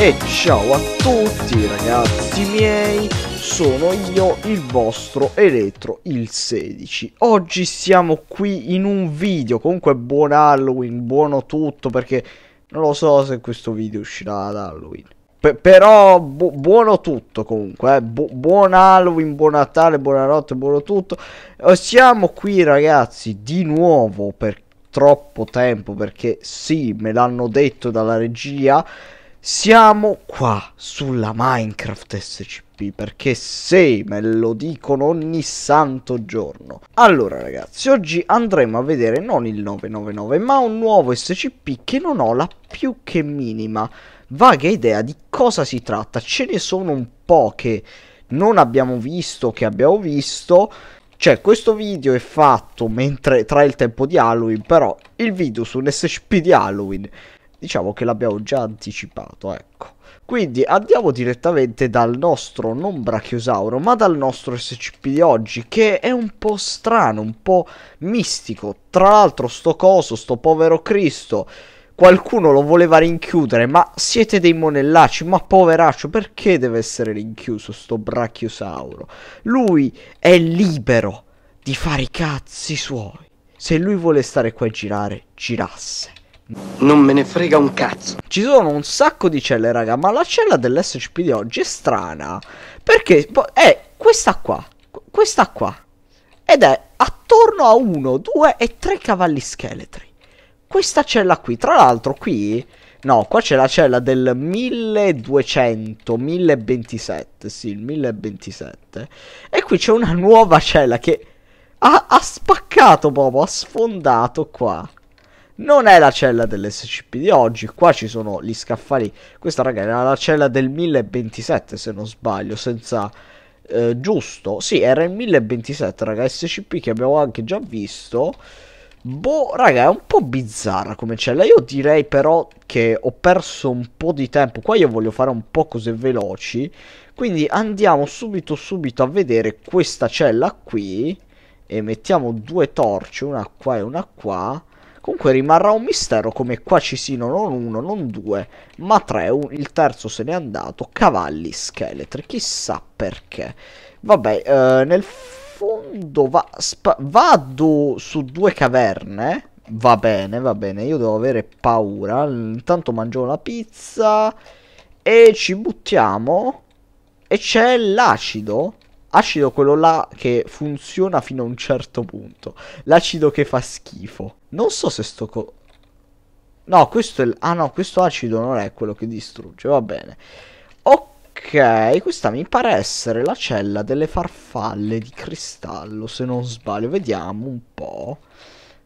E ciao a tutti ragazzi miei, sono io il vostro Eletro il 16. Oggi siamo qui in un video, comunque buon Halloween, buono tutto perché non lo so se questo video uscirà ad Halloween. P però bu buono tutto comunque, eh. bu buon Halloween, buon Natale, buonanotte, buono tutto. Eh, siamo qui ragazzi di nuovo per troppo tempo perché sì, me l'hanno detto dalla regia siamo qua sulla Minecraft SCP perché se me lo dicono ogni santo giorno. Allora ragazzi, oggi andremo a vedere non il 999 ma un nuovo SCP che non ho la più che minima vaga idea di cosa si tratta. Ce ne sono un po' che non abbiamo visto, che abbiamo visto. Cioè, questo video è fatto mentre tra il tempo di Halloween, però il video su un SCP di Halloween diciamo che l'abbiamo già anticipato, ecco. Quindi andiamo direttamente dal nostro non brachiosauro, ma dal nostro SCP di oggi, che è un po' strano, un po' mistico. Tra l'altro sto coso, sto povero Cristo, qualcuno lo voleva rinchiudere, ma siete dei monellacci, ma poveraccio, perché deve essere rinchiuso sto brachiosauro? Lui è libero di fare i cazzi suoi. Se lui vuole stare qua e girare, girasse. Non me ne frega un cazzo. Ci sono un sacco di celle, raga, ma la cella dell'SCP di oggi è strana. Perché è questa qua, questa qua. Ed è attorno a uno, due e tre cavalli scheletri. Questa cella qui, tra l'altro qui... No, qua c'è la cella del 1200, 1027, sì, il 1027. E qui c'è una nuova cella che ha, ha spaccato proprio, ha sfondato qua. Non è la cella dell'SCP di oggi, qua ci sono gli scaffali, questa raga era la cella del 1027 se non sbaglio, senza... Eh, giusto, sì, era il 1027, raga, SCP che abbiamo anche già visto. Boh, raga, è un po' bizzarra come cella. Io direi però che ho perso un po' di tempo. Qua io voglio fare un po' cose veloci. Quindi andiamo subito subito a vedere questa cella qui. E mettiamo due torce, una qua e una qua. Comunque rimarrà un mistero come qua ci siano non uno, non due, ma tre. Un, il terzo se n'è andato. Cavalli, scheletri, chissà perché. Vabbè, eh, nel fondo va, vado su due caverne. Va bene, va bene, io devo avere paura. Intanto mangio la pizza e ci buttiamo. E c'è l'acido? Acido quello là che funziona fino a un certo punto. L'acido che fa schifo. Non so se sto... Co- no, questo è... L- ah no, questo acido non è quello che distrugge, va bene. Ok, questa mi pare essere la cella delle farfalle di cristallo, se non sbaglio. Vediamo un po'.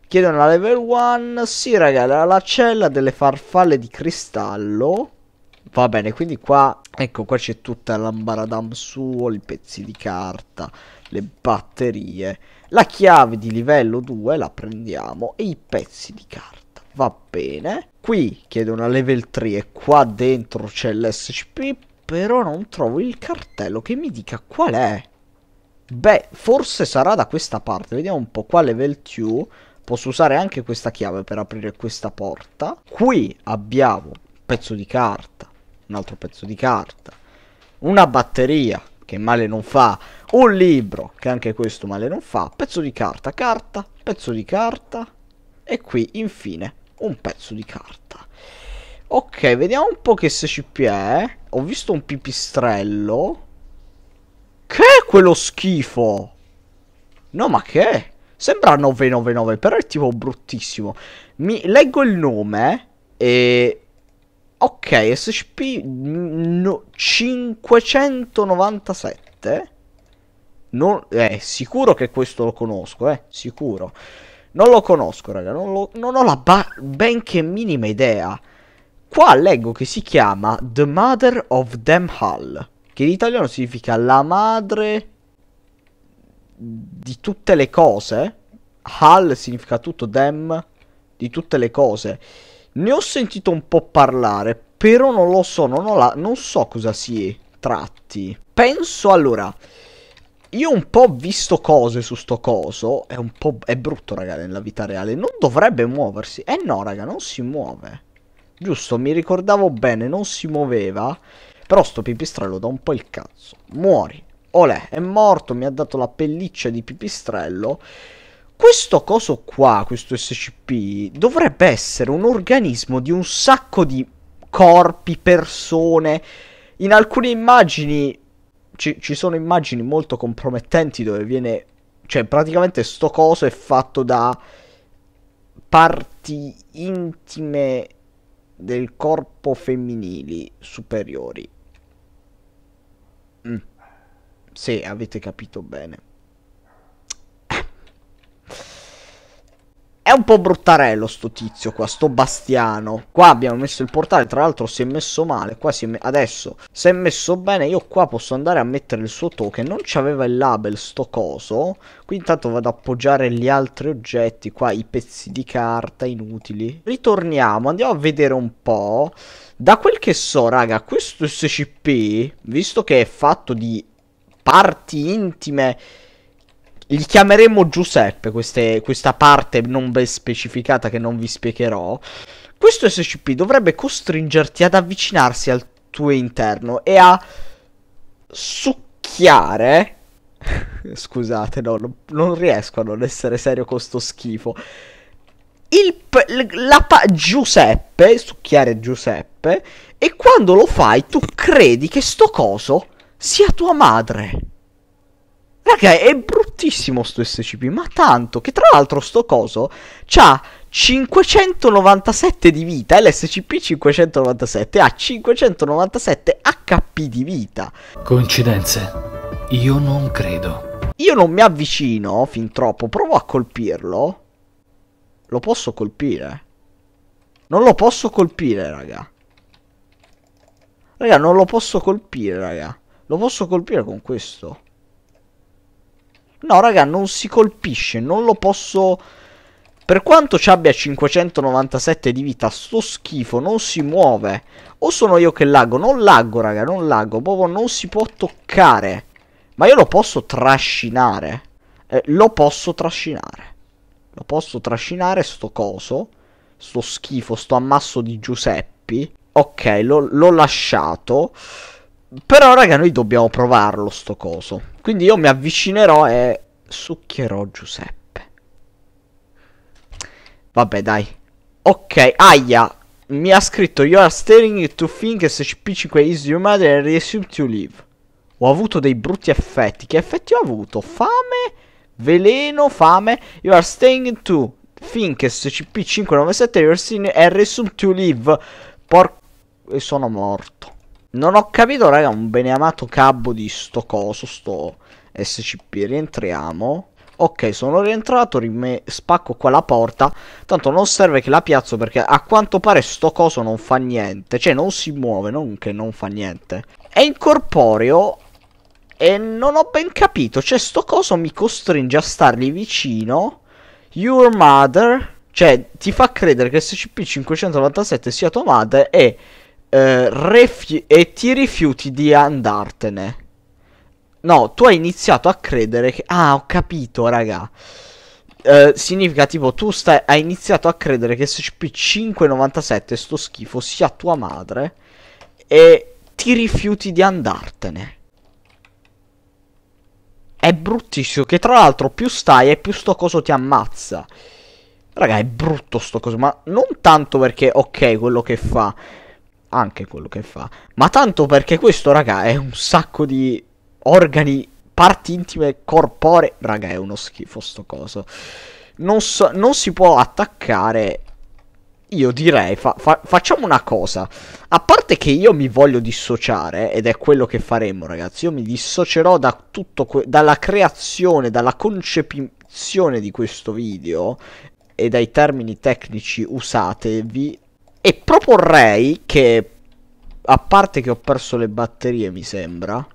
Chiedono la level 1. Sì, ragazzi, la, la cella delle farfalle di cristallo. Va bene, quindi qua, ecco, qua c'è tutta l'ambaradam suo, i pezzi di carta, le batterie. La chiave di livello 2 la prendiamo e i pezzi di carta, va bene. Qui chiedo una level 3 e qua dentro c'è l'SCP, però non trovo il cartello che mi dica qual è. Beh, forse sarà da questa parte, vediamo un po' qua level 2. Posso usare anche questa chiave per aprire questa porta. Qui abbiamo pezzo di carta un altro pezzo di carta, una batteria che male non fa, un libro che anche questo male non fa, pezzo di carta, carta, pezzo di carta e qui infine un pezzo di carta. Ok, vediamo un po' che SCP è. Eh. Ho visto un pipistrello. Che è quello schifo? No, ma che? Sembra 999, però è tipo bruttissimo. Mi leggo il nome eh, e Ok, SCP 597. Non, eh, sicuro che questo lo conosco, eh, sicuro. Non lo conosco, raga, non, lo, non ho la benché minima idea. Qua leggo che si chiama The Mother of Them Hall, che in italiano significa la madre di tutte le cose. Hall significa tutto, them di tutte le cose. Ne ho sentito un po' parlare, però non lo so, non, la, non so cosa si tratti. Penso allora... Io un po' ho visto cose su sto coso. È un po'. È brutto, raga, nella vita reale. Non dovrebbe muoversi. Eh no, raga, non si muove. Giusto, mi ricordavo bene, non si muoveva. Però sto pipistrello da un po' il cazzo. Muori. Olè, è morto, mi ha dato la pelliccia di pipistrello. Questo coso qua, questo SCP, dovrebbe essere un organismo di un sacco di corpi, persone. In alcune immagini ci, ci sono immagini molto compromettenti dove viene... Cioè, praticamente sto coso è fatto da parti intime del corpo femminili superiori. Mm. Se avete capito bene. È un po' bruttarello sto tizio qua, sto Bastiano. Qua abbiamo messo il portale, tra l'altro si è messo male. Qua si è adesso si è messo bene. Io qua posso andare a mettere il suo token. Non c'aveva il label sto coso. Qui intanto vado ad appoggiare gli altri oggetti. Qua i pezzi di carta inutili. Ritorniamo, andiamo a vedere un po'. Da quel che so, raga, questo SCP, visto che è fatto di parti intime gli chiameremo Giuseppe, queste, questa parte non ben specificata che non vi spiegherò. Questo SCP dovrebbe costringerti ad avvicinarsi al tuo interno e a succhiare. Scusate, no, non, non, riesco a non essere serio con sto schifo. Il, la, la, Giuseppe, succhiare Giuseppe, e quando lo fai tu credi che sto coso sia tua madre. Raga, è bruttissimo sto SCP, ma tanto che tra l'altro sto coso c'ha 597 di vita, eh, l'SCP 597 ha 597 HP di vita. Coincidenze? Io non credo. Io non mi avvicino fin troppo, provo a colpirlo. Lo posso colpire? Non lo posso colpire, raga. Raga, non lo posso colpire, raga. Lo posso colpire con questo. No, raga, non si colpisce, non lo posso... Per quanto ci abbia 597 di vita, sto schifo, non si muove. O sono io che laggo? Non laggo, raga, non laggo. Proprio non si può toccare. Ma io lo posso trascinare. Eh, lo posso trascinare. Lo posso trascinare sto coso. Sto schifo, sto ammasso di Giuseppi. Ok, l'ho lasciato. Però, raga, noi dobbiamo provarlo sto coso. Quindi io mi avvicinerò e succhierò Giuseppe. Vabbè, dai. Ok, aia. Mi ha scritto You are staring to think SCP-5 is your mother and resume to live. Ho avuto dei brutti effetti. Che effetti ho avuto? Fame, veleno, fame. You are staring to think SCP-597 is your and resume to live. Porco... E sono morto. Non ho capito, raga, un beneamato cabo di sto coso, sto SCP. Rientriamo. Ok, sono rientrato, spacco qua la porta. Tanto non serve che la piazzo perché a quanto pare sto coso non fa niente. Cioè, non si muove, non che non fa niente. È incorporeo e non ho ben capito. Cioè, sto coso mi costringe a stargli vicino. Your mother... Cioè, ti fa credere che SCP-597 sia tua madre e eh, e ti rifiuti di andartene. No, tu hai iniziato a credere che... Ah, ho capito, raga. Eh, significa tipo tu stai, hai iniziato a credere che SCP-597 sto schifo sia tua madre e ti rifiuti di andartene. È bruttissimo che tra l'altro più stai e più sto coso ti ammazza. Raga, è brutto sto coso, ma non tanto perché ok quello che fa, anche quello che fa. Ma tanto perché questo, raga, è un sacco di organi, parti intime, corporee. Raga, è uno schifo sto coso. Non, so, non si può attaccare. Io direi, fa, fa, facciamo una cosa. A parte che io mi voglio dissociare, ed è quello che faremo, ragazzi. Io mi dissocerò da tutto que- dalla creazione, dalla concepizione di questo video e dai termini tecnici usatevi e proporrei che, a parte che ho perso le batterie, mi sembra,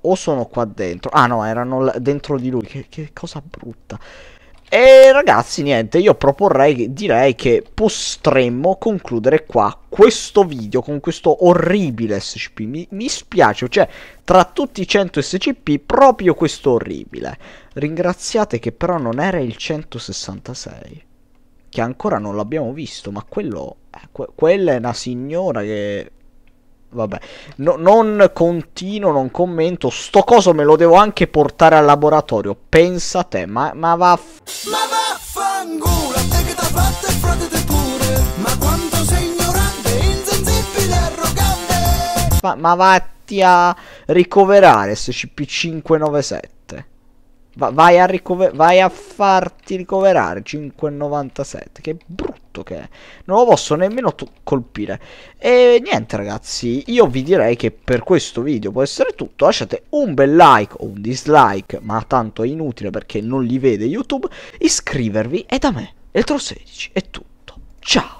o sono qua dentro. Ah no, erano dentro di lui, che, che cosa brutta. E ragazzi, niente, io proporrei, direi che potremmo concludere qua questo video con questo orribile SCP. Mi, mi spiace, cioè, tra tutti i 100 SCP, proprio questo orribile. Ringraziate che però non era il 166 che ancora non l'abbiamo visto, ma quello, eh, que quella è una signora che... Vabbè, no, non continuo, non commento, sto coso me lo devo anche portare al laboratorio, pensa te, ma, ma vaff... Ma vaffanculo, a te che t'ha fatto e fratete pure, ma quanto sei ignorante, insensibile, arrogante... Ma, ma vatti a ricoverare SCP-597. Va vai, a vai, a farti ricoverare 5,97 Che brutto che è Non lo posso nemmeno colpire E niente ragazzi Io vi direi che per questo video può essere tutto Lasciate un bel like o un dislike Ma tanto è inutile perché non li vede YouTube Iscrivervi e da me eltro 16 è tutto Ciao